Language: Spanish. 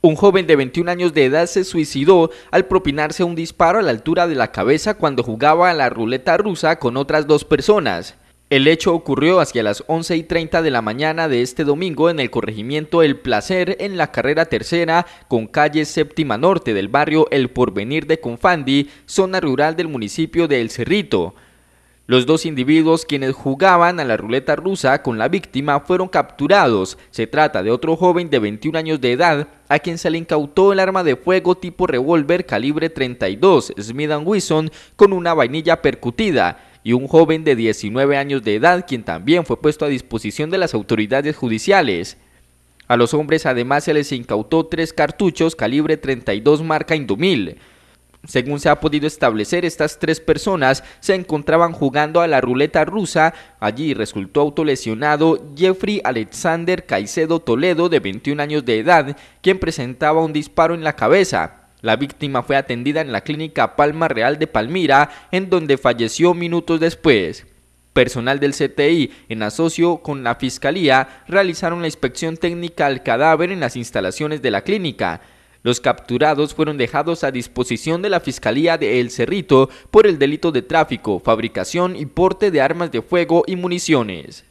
Un joven de 21 años de edad se suicidó al propinarse un disparo a la altura de la cabeza cuando jugaba a la ruleta rusa con otras dos personas. El hecho ocurrió hacia las 11 y 30 de la mañana de este domingo en el corregimiento El Placer en la carrera tercera con calle séptima norte del barrio El Porvenir de Confandi, zona rural del municipio de El Cerrito. Los dos individuos quienes jugaban a la ruleta rusa con la víctima fueron capturados. Se trata de otro joven de 21 años de edad a quien se le incautó el arma de fuego tipo revólver calibre 32 Smith Wesson con una vainilla percutida y un joven de 19 años de edad quien también fue puesto a disposición de las autoridades judiciales. A los hombres además se les incautó tres cartuchos calibre 32 marca Indumil. Según se ha podido establecer, estas tres personas se encontraban jugando a la ruleta rusa. Allí resultó autolesionado Jeffrey Alexander Caicedo Toledo, de 21 años de edad, quien presentaba un disparo en la cabeza. La víctima fue atendida en la clínica Palma Real de Palmira, en donde falleció minutos después. Personal del CTI, en asocio con la Fiscalía, realizaron la inspección técnica al cadáver en las instalaciones de la clínica. Los capturados fueron dejados a disposición de la Fiscalía de El Cerrito por el delito de tráfico, fabricación y porte de armas de fuego y municiones.